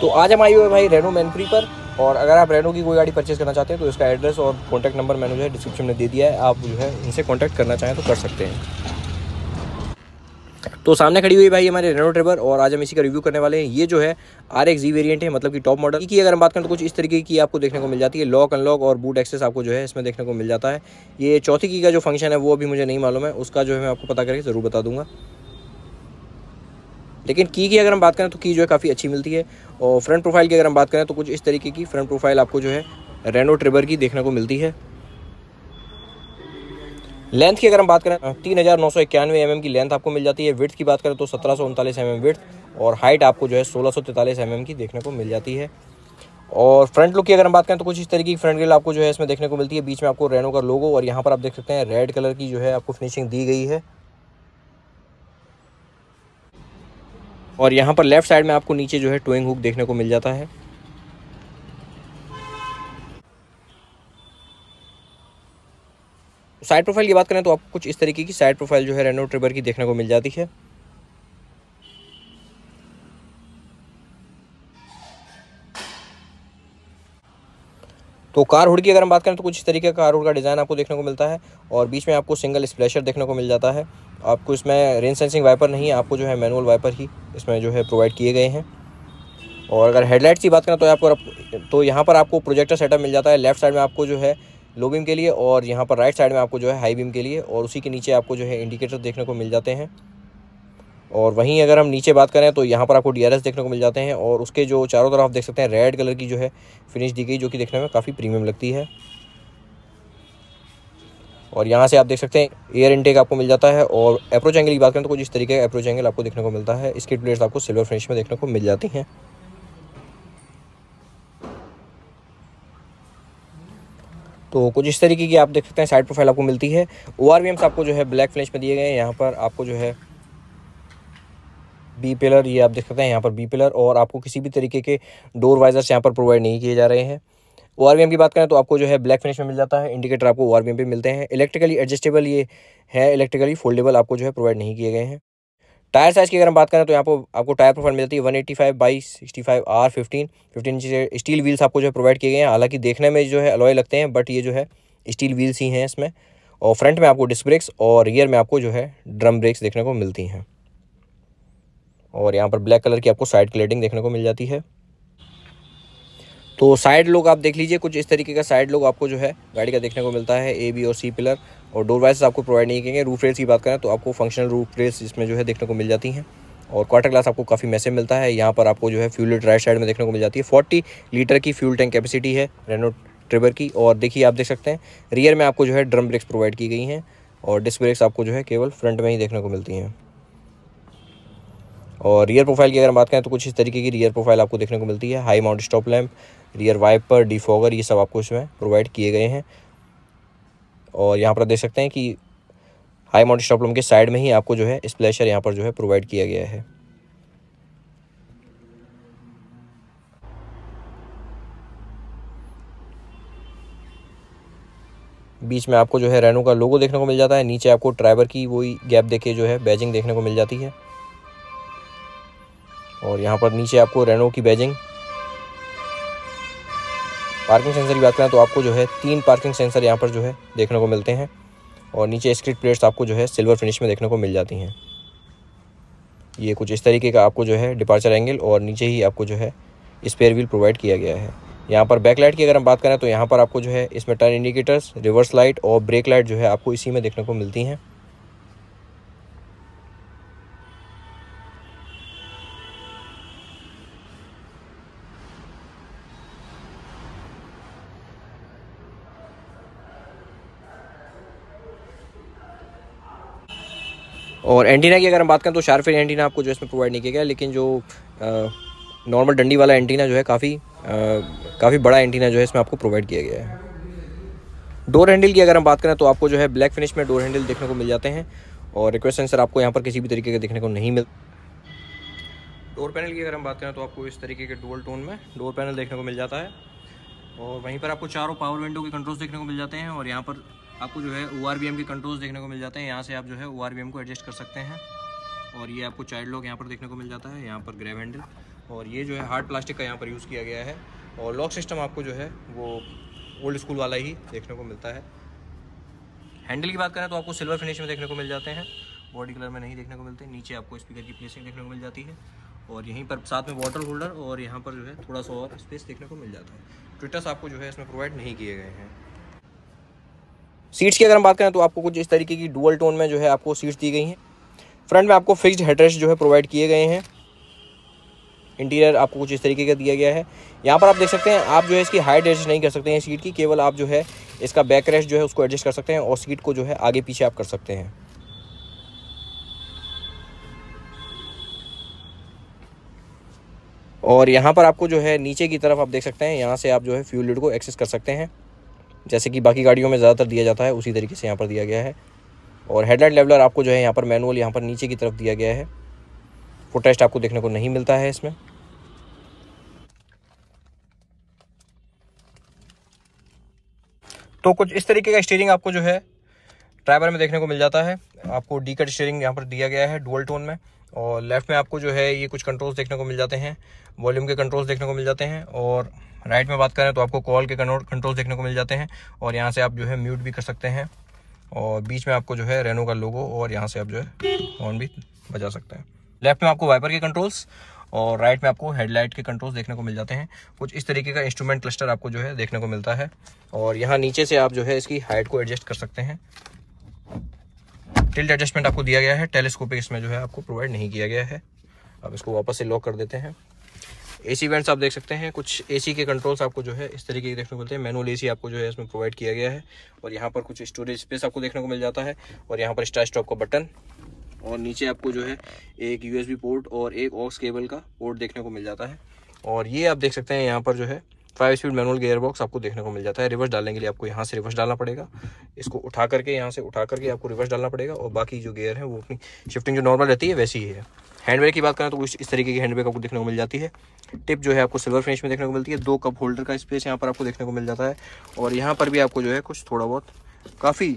तो आज हम आए हुए भाई रेनो मैनफ्री पर और अगर आप रेनो की कोई गाड़ी परचेज़ करना चाहते हैं तो इसका एड्रेस और कॉन्टैक्ट नंबर मैंने जो है डिस्क्रिप्शन में दे दिया है आप जो है इनसे कॉन्टैक्ट करना चाहें तो कर सकते हैं तो सामने खड़ी हुई भाई हमारे रेनो ट्रेवर और आज हम इसी का रिव्यू करने वाले हैं ये जो है आर एक्स जी वेरियंट है मतलब कि टॉप मॉडल की अगर हम बात करें तो कुछ इस तरीके की आपको देखने को मिल जाती है लॉक अनलॉक और बूट एक्सेस आपको जो है इसमें देखने को मिल जाता है ये चौथी की का जो फंक्शन है वो अभी मुझे नहीं मालूम है उसका जो है मैं आपको पता करके ज़रूर बता दूंगा लेकिन की की अगर हम बात करें तो की जो है काफ़ी अच्छी मिलती है और फ्रंट प्रोफाइल की अगर हम बात करें तो कुछ इस तरीके की फ्रंट प्रोफाइल आपको जो है रेनो ट्रिबर की देखने को मिलती है लेंथ की अगर हम बात करें तीन हज़ार नौ सौ इक्यानवे एम की लेंथ आपको मिल जाती है विथ की बात करें तो सत्रह सौ उनतालीस एम विथ और हाइट आपको जो है सोलह सौ तैंतालीस एम की देखने को मिल जाती है और फ्रंट लुक की अगर हम बात करें तो कुछ इस तरीके की फ्रंट ग्रिल आपको जो है इसमें देखने को मिलती है बीच में आपको रेनो का लोगो और यहाँ पर आप देख सकते हैं रेड कलर की जो है आपको फिनिशिंग दी गई है और यहाँ पर लेफ्ट साइड में आपको नीचे जो है टोइंग हुक देखने को मिल जाता है साइड प्रोफाइल की बात करें तो आपको कुछ इस तरीके की साइड प्रोफाइल जो है रेनो ट्रिबर की देखने को मिल जाती है तो कार हुड की अगर हम बात करें तो कुछ इस तरीके का कार हुड का डिज़ाइन आपको देखने को मिलता है और बीच में आपको सिंगल स्प्लेशर देखने को मिल जाता है आपको इसमें रेन सेंसिंग वाइपर नहीं है आपको जो है मैनुअल वाइपर ही इसमें जो है प्रोवाइड किए गए हैं और अगर हेडलाइट्स की बात करें तो आपको तो यहाँ पर आपको प्रोजेक्टर सेटअप मिल जाता है लेफ्ट साइड में आपको जो है लो बीम के लिए और यहाँ पर राइट साइड में आपको जो है हाई बीम के लिए और उसी के नीचे आपको जो है इंडिकेटर देखने को मिल जाते हैं और वहीं अगर हम नीचे बात करें तो यहाँ पर आपको डी देखने को मिल जाते हैं और उसके जो चारों तरफ देख सकते हैं रेड कलर की जो है फिनिश दी गई जो कि देखने में काफ़ी प्रीमियम लगती है और यहाँ से आप देख सकते हैं एयर इनटेक आपको मिल जाता है और अप्रोच एंगल की बात करें तो कुछ इस तरीके का अप्रोच एंगल आपको देखने को मिलता है इसकी प्लेट्स आपको सिल्वर फिनिश में देखने को मिल जाती हैं तो कुछ इस तरीके की आप देख सकते हैं साइड प्रोफाइल आपको मिलती है ओ आपको जो है ब्लैक फिनिश में दिए गए हैं यहाँ पर आपको जो है बी पिलर ये आप देख सकते हैं यहाँ पर बी पिलर और आपको किसी भी तरीके के डोर वाइजर्स यहाँ पर प्रोवाइड नहीं किए जा रहे हैं ओ आर की बात करें तो आपको जो है ब्लैक फिनिश में मिल जाता है इंडिकेटर आपको ओ आर पे मिलते हैं इलेक्ट्रिकली एडजस्टेबल ये है इलेक्ट्रिकली फोल्डेबल आपको जो है प्रोवाइड नहीं किए गए हैं टायर साइज़ की अगर हम बात करें तो यहाँ पर आपको टायर प्रोफाइल मिल जाती है one eighty five by sixty five R fifteen fifteen inch steel wheels आपको जो है प्रोवाइड किए गए हैं हालांकि देखने में जो है अलॉय लगते हैं बट ये जो है स्टील व्हील्स ही हैं इसमें और फ्रंट में आपको डिस्क ब्रेक्स और रियर में आपको जो है ड्रम ब्रेक्स देखने को मिलती हैं और यहाँ पर ब्लैक कलर की आपको साइड क्लेटिंग देखने को मिल जाती है तो साइड लोग आप देख लीजिए कुछ इस तरीके का साइड लोग आपको जो है गाड़ी का देखने को मिलता है ए बी और सी पिलर और डोर वाइस आपको प्रोवाइड नहीं करेंगे रूफ रेस की बात करें तो आपको फंक्शनल रूफ रेस इसमें जो है देखने को मिल जाती हैं और क्वार्टर ग्लास आपको काफ़ी मैसेज मिलता है यहाँ पर आपको जो है फ्यूल राइट साइड में देखने को मिल जाती है फोर्टी लीटर की फ्यूल टैंक कैपेसिटी है रेनो ट्रिबर की और देखिए आप देख सकते हैं रियर में आपको जो है ड्रम ब्रेक्स प्रोवाइड की गई हैं और डिस्क ब्रेक्स आपको जो है केवल फ्रंट में ही देखने को मिलती हैं और रियर प्रोफाइल की अगर हम बात करें तो कुछ इस तरीके की रियर प्रोफाइल आपको देखने को मिलती है high mount stop lamp rear wiper defogger ये सब आपको इसमें प्रोवाइड किए गए हैं और यहाँ पर देख सकते हैं कि हाई माउंट स्टॉप लैम्प के साइड में ही आपको जो है स्प्लेशर यहाँ पर जो है प्रोवाइड किया गया है बीच में आपको जो है रेनो का लोगो देखने को मिल जाता है नीचे आपको ड्राइवर की वही गैप देखे जो है बैजिंग देखने को मिल जाती है और यहाँ पर नीचे आपको रेनो की बैजिंग पार्किंग सेंसर की बात करें तो आपको जो है तीन पार्किंग सेंसर यहाँ पर जो है देखने को मिलते हैं और नीचे स्क्रिट प्लेट्स आपको जो है सिल्वर फिनिश में देखने को मिल जाती हैं ये कुछ इस तरीके का आपको जो है डिपार्चर एंगल और नीचे ही आपको जो है स्पेयर व्हील प्रोवाइड किया गया है यहाँ पर बैकलाइट की अगर हम बात करें तो यहाँ पर आपको जो है इसमें टर्न इंडिकेटर्स रिवर्स लाइट और ब्रेक लाइट जो है आपको इसी में देखने को मिलती हैं और एंटीना की अगर हम बात करें तो शार्फिन एंटीना आपको जो इसमें प्रोवाइड नहीं किया गया लेकिन जो नॉर्मल डंडी वाला एंटीना जो है काफ़ी काफ़ी बड़ा एंटीना जो है इसमें आपको प्रोवाइड किया गया है डोर हैंडल की अगर हम बात करें तो आपको जो है ब्लैक फिनिश में डोर हैंडल देखने को मिल जाते हैं और रिक्वेस्ट सेंसर आपको यहाँ पर किसी भी तरीके का देखने को नहीं मिल डोर पैनल की अगर हम बात करें तो आपको इस तरीके के डोल टोन में डोर पैनल देखने को मिल जाता है और वहीं पर आपको चारों पावर विंडो के कंट्रोल्स देखने को मिल जाते हैं और यहाँ पर आपको जो है ओ के कंट्रोल्स देखने को मिल जाते हैं यहाँ से आप जो है ओ को एडजस्ट कर सकते हैं और ये आपको चाइल्ड लॉक यहाँ पर देखने को मिल जाता है यहाँ पर ग्रेव हैंडल और ये जो है हार्ड प्लास्टिक का यहाँ पर यूज़ किया गया है और लॉक सिस्टम आपको जो है वो ओल्ड स्कूल वाला ही देखने को मिलता है हैंडल की बात करें तो आपको सिल्वर फिनिश में देखने को मिल जाते हैं बॉडी कलर में नहीं देखने को मिलते नीचे आपको स्पीकर की प्लेसिंग देखने को मिल जाती है और यहीं पर साथ में वाटर होल्डर और यहाँ पर जो है थोड़ा सा और स्पेस देखने को मिल जाता है ट्विटर्स आपको जो है इसमें प्रोवाइड नहीं किए गए हैं सीट्स की अगर हम बात करें तो आपको कुछ इस तरीके की डुअल टोन में जो है आपको सीट्स दी गई हैं फ्रंट में आपको फिक्स्ड हेडरेस्ट जो है प्रोवाइड किए गए हैं इंटीरियर आपको कुछ इस तरीके का दिया गया है यहाँ पर आप देख सकते हैं आप जो है इसकी हाइट एडजस्ट नहीं कर सकते हैं सीट की केवल आप जो है इसका बैक रेस्ट जो है उसको एडजस्ट कर सकते हैं और सीट को जो है आगे पीछे आप कर सकते हैं और यहाँ पर आपको जो है नीचे की तरफ आप देख सकते हैं यहाँ से आप जो है फ्यूल लिड को एक्सेस कर सकते हैं जैसे कि बाकी गाड़ियों में ज़्यादातर दिया जाता है उसी तरीके से यहाँ पर दिया गया है और हेडलाइट लेवलर आपको जो है यहाँ पर मैनुअल यहाँ पर नीचे की तरफ दिया गया है फुटेस्ट आपको देखने को नहीं मिलता है इसमें तो कुछ इस तरीके का स्टीयरिंग आपको जो है ड्राइवर में देखने को मिल जाता है आपको डी कट स्टीयरिंग यहाँ पर दिया गया है डुअल टोन में और लेफ़्ट में आपको जो है ये कुछ कंट्रोल्स देखने को मिल जाते हैं वॉल्यूम के कंट्रोल्स देखने को मिल जाते हैं और राइट में बात करें तो आपको कॉल के कंट्रोल्स देखने को मिल जाते हैं और यहाँ से आप जो है म्यूट भी कर सकते हैं और बीच में आपको जो है रेनो का लोगो और यहाँ से आप जो है ऑन भी बजा सकते हैं लेफ्ट में आपको वाइपर के कंट्रोल्स और राइट में आपको हेडलाइट के कंट्रोल्स देखने को मिल जाते हैं कुछ इस तरीके का इंस्ट्रूमेंट क्लस्टर आपको जो है देखने को मिलता है और यहाँ नीचे से आप जो है इसकी हाइट को एडजस्ट कर सकते हैं टिल्ट एडजस्टमेंट आपको दिया गया है टेलीस्कोपिक इसमें जो है आपको प्रोवाइड नहीं किया गया है आप इसको वापस से लॉक कर देते हैं एसी वेंट्स आप देख सकते हैं कुछ एसी के कंट्रोल्स आपको जो है इस तरीके के देखने को मिलते हैं मैनुअल एसी आपको जो है इसमें प्रोवाइड किया गया है और यहाँ पर कुछ स्टोरेज स्पेस आपको देखने को मिल जाता है और यहाँ पर स्टार स्टॉप का बटन और नीचे आपको जो है एक यूएसबी पोर्ट और एक ऑक्स केबल का पोर्ट देखने को मिल जाता है और ये आप देख सकते हैं यहाँ पर जो है five speed manual gear box आपको देखने को मिल जाता है रिवर्स डालने के लिए आपको यहाँ से रिवर्स डालना पड़ेगा इसको उठा करके यहाँ से उठा करके आपको रिवर्स डालना पड़ेगा और बाकी जो गेयर है वो अपनी शिफ्टिंग जो नॉर्मल रहती है वैसी ही है हैंडब्रेक की बात करें तो इस तरीके की हैंडब्रेक आपको देखने को मिल जाती है टिप जो है आपको सिल्वर फिनिश में देखने को मिलती है दो कप होल्डर का स्पेस यहाँ पर आपको देखने को मिल जाता है और यहाँ पर भी आपको जो है कुछ थोड़ा बहुत काफ़ी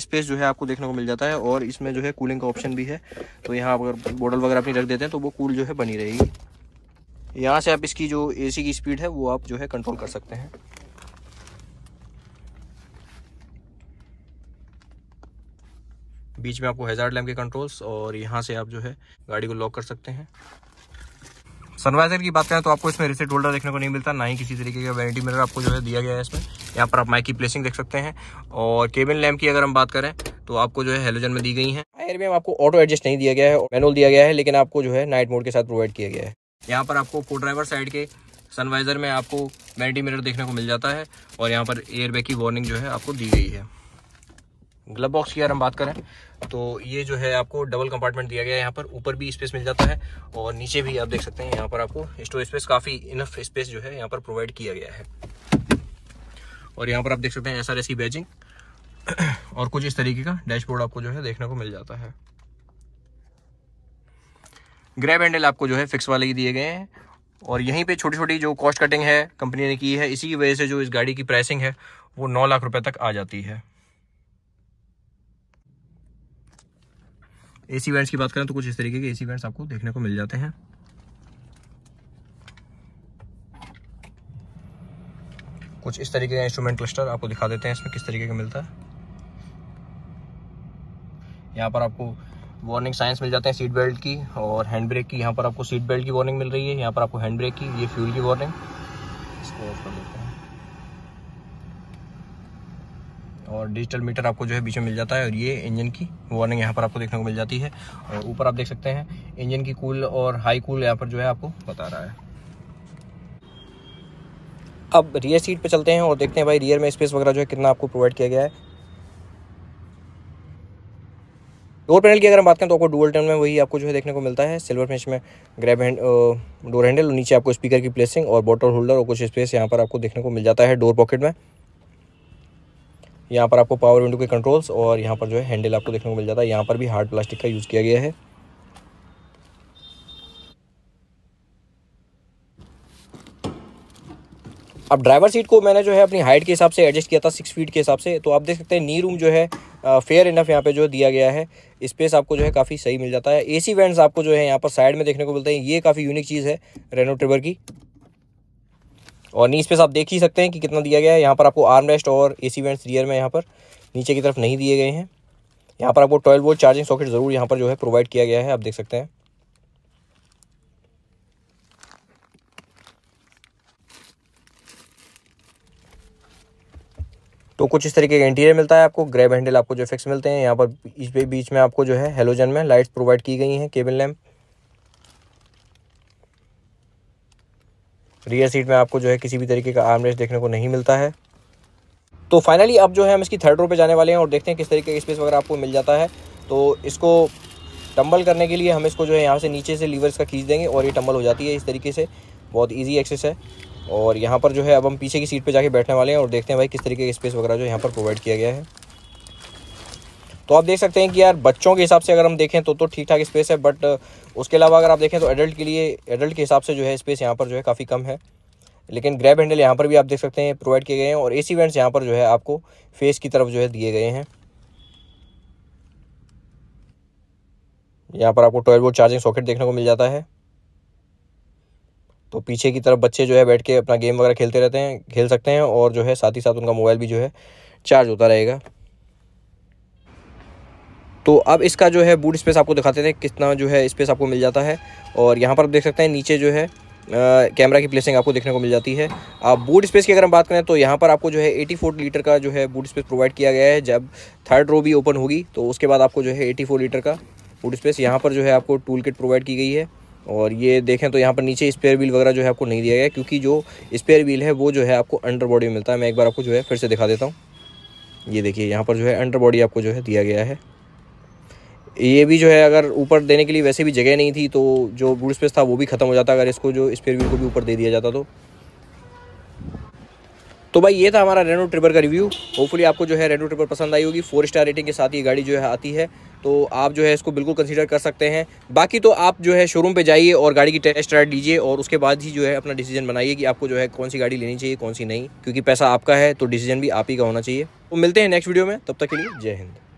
स्पेस जो है आपको देखने को मिल जाता है और इसमें जो है कूलिंग का ऑप्शन भी है तो यहाँ अगर बॉटल वगैरह अपनी रख देते हैं तो वो कूल जो है बनी रहेगी यहाँ से आप इसकी जो एसी की स्पीड है वो आप जो है कंट्रोल कर सकते हैं बीच में आपको हेजार्ड लैम्प के कंट्रोल्स और यहाँ से आप जो है गाड़ी को लॉक कर सकते हैं सनवाइजर की बात करें तो आपको इसमें रिसेट होल्डर देखने को नहीं मिलता ना ही किसी तरीके का वारंटी मिरर आपको जो है दिया गया है इसमें यहाँ पर आप माइक की प्लेसिंग देख सकते हैं और केबिन लैम्प की अगर हम बात करें तो आपको जो है हेलोजन में दी गई है में आपको ऑटो एडजस्ट नहीं दिया गया है मैनुअल दिया गया है लेकिन आपको जो है नाइट मोड के साथ प्रोवाइड किया गया है यहाँ पर आपको को ड्राइवर साइड के सनवाइज़र में आपको वैनिटी मिरर देखने को मिल जाता है और यहाँ पर एयरबैग की वार्निंग जो है आपको दी गई है ग्लब बॉक्स की अगर हम बात करें तो ये जो है आपको डबल कंपार्टमेंट दिया गया है यहाँ पर ऊपर भी स्पेस मिल जाता है और नीचे भी आप देख सकते हैं यहाँ पर आपको स्टोरेज स्पेस काफ़ी इनफ स्पेस जो है यहाँ पर प्रोवाइड किया गया है और यहाँ पर आप देख सकते हैं एस की बैजिंग और कुछ इस तरीके का डैशबोर्ड आपको जो है देखने को मिल जाता है ग्रैब हैंडल आपको जो है फिक्स वाले ही दिए गए हैं और यहीं पे छोटी छोटी जो कॉस्ट कटिंग है कंपनी ने की है इसी की वजह से जो इस गाड़ी की प्राइसिंग है वो नौ लाख रुपए तक आ जाती है एसी वेंट्स की बात करें तो कुछ इस तरीके के एसी वेंट्स आपको देखने को मिल जाते हैं कुछ इस तरीके का इंस्ट्रूमेंट क्लस्टर आपको दिखा देते हैं इसमें किस तरीके का मिलता है यहाँ पर आपको वार्निंग साइंस मिल जाते हैं सीट बेल्ट की और हैंड ब्रेक की यहाँ पर आपको सीट बेल्ट की वार्निंग मिल रही है यहाँ पर आपको हैंड ब्रेक की ये फ्यूल की वार्निंग इसको ऑफ कर देते हैं और डिजिटल मीटर आपको जो है बीच में मिल जाता है और ये इंजन की वार्निंग यहाँ पर आपको देखने को मिल जाती है और ऊपर आप देख सकते हैं इंजन की कूल और हाई कूल यहाँ पर जो है आपको बता रहा है अब रियर सीट पे चलते हैं और देखते हैं भाई रियर में स्पेस वगैरह जो है कितना आपको प्रोवाइड किया गया है डोर पैनल की अगर हम बात करें तो आपको डुअल टर्न में वही आपको जो है देखने को मिलता है सिल्वर फिनिश में ग्रैब हैंड डोर हैंडल नीचे आपको स्पीकर की प्लेसिंग और बॉटल होल्डर और कुछ स्पेस यहाँ पर आपको देखने को मिल जाता है डोर पॉकेट में यहाँ पर आपको पावर विंडो के कंट्रोल्स और यहाँ पर जो है हैंडल आपको देखने को मिल जाता है यहाँ पर भी हार्ड प्लास्टिक का यूज़ किया गया है अब ड्राइवर सीट को मैंने जो है अपनी हाइट के हिसाब से एडजस्ट किया था सिक्स फीट के हिसाब से तो आप देख सकते हैं नी रूम जो है फेयर इनफ यहाँ पे जो दिया गया है स्पेस आपको जो है काफ़ी सही मिल जाता है एसी वेंट्स आपको जो है यहाँ पर साइड में देखने को मिलते हैं ये काफ़ी यूनिक चीज़ है रेनो ट्रिवर की और नी स्पेस आप देख ही सकते हैं कि कितना दिया गया है यहाँ पर आपको आर्म रेस्ट और ए सी वेंट्स रियर में यहाँ पर नीचे की तरफ नहीं दिए गए हैं यहाँ पर आपको ट्वेल्व वोल्ट चार्जिंग सॉकेट ज़रूर यहाँ पर जो है प्रोवाइड किया गया है आप देख सकते हैं तो कुछ इस तरीके का इंटीरियर मिलता है आपको ग्रैब हैंडल आपको जो फिक्स मिलते हैं यहाँ पर पे बीच में आपको जो है हेलोजन में लाइट्स प्रोवाइड की गई हैं केबल लैम्प रियर सीट में आपको जो है किसी भी तरीके का आर्मरेस्ट देखने को नहीं मिलता है तो फाइनली अब जो है हम इसकी थर्ड रो पे जाने वाले हैं और देखते हैं किस तरीके का स्पेस वगैरह आपको मिल जाता है तो इसको टम्बल करने के लिए हम इसको जो है यहाँ से नीचे से लीवर का खींच देंगे और ये टंबल हो जाती है इस तरीके से बहुत ईजी एक्सेस है और यहाँ पर जो है अब हम पीछे की सीट पे जाके बैठने वाले हैं और देखते हैं भाई किस तरीके की स्पेस वगैरह जो यहाँ पर प्रोवाइड किया गया है तो आप देख सकते हैं कि यार बच्चों के हिसाब से अगर हम देखें तो तो ठीक ठाक स्पेस है बट उसके अलावा अगर आप देखें तो एडल्ट के लिए एडल्ट के हिसाब से जो है स्पेस यहाँ पर जो है काफ़ी कम है लेकिन ग्रैब हैंडल यहाँ पर भी आप देख सकते हैं प्रोवाइड किए गए हैं और ए सी वेंट्स यहाँ पर जो है आपको फेस की तरफ जो है दिए गए हैं यहाँ पर आपको ट्वेल्व वोल्ट चार्जिंग सॉकेट देखने को मिल जाता है तो पीछे की तरफ बच्चे जो है बैठ के अपना गेम वगैरह खेलते रहते हैं खेल सकते हैं और जो है साथ ही साथ उनका मोबाइल भी जो है चार्ज होता रहेगा तो अब इसका जो है बूट स्पेस आपको दिखाते थे कितना जो है स्पेस आपको मिल जाता है और यहाँ पर आप देख सकते हैं नीचे जो है कैमरा की प्लेसिंग आपको देखने को मिल जाती है आप बूट स्पेस की अगर हम बात करें तो यहाँ पर आपको जो है 84 लीटर का जो है बूट स्पेस प्रोवाइड किया गया है जब थर्ड रो भी ओपन होगी तो उसके बाद आपको जो है 84 लीटर का बूट स्पेस यहाँ पर जो है आपको टूल किट प्रोवाइड की गई है और ये देखें तो यहाँ पर नीचे स्पेयर व्हील वगैरह जो है आपको नहीं दिया गया क्योंकि जो स्पेयर व्हील है वो जो है आपको अंडर बॉडी में मिलता है मैं एक बार आपको जो है फिर से दिखा देता हूँ ये देखिए यहाँ पर जो है अंडर बॉडी आपको जो है दिया गया है ये भी जो है अगर ऊपर देने के लिए वैसे भी जगह नहीं थी तो जो गुड स्पेस था वो भी ख़त्म हो जाता अगर इसको जो स्पेयर व्हील को भी ऊपर दे दिया जाता तो तो भाई ये था हमारा रेनो ट्रिपर का रिव्यू होपफुली आपको जो है रेनो ट्रिपर पसंद आई होगी फोर स्टार रेटिंग के साथ ये गाड़ी जो है आती है तो आप जो है इसको बिल्कुल कंसीडर कर सकते हैं बाकी तो आप जो है शोरूम पे जाइए और गाड़ी की टेस्ट राइड लीजिए और उसके बाद ही जो है अपना डिसीजन बनाइए कि आपको जो है कौन सी गाड़ी लेनी चाहिए कौन सी नहीं क्योंकि पैसा आपका है तो डिसीजन भी आप ही का होना चाहिए तो मिलते हैं नेक्स्ट वीडियो में तब तक के लिए जय हिंद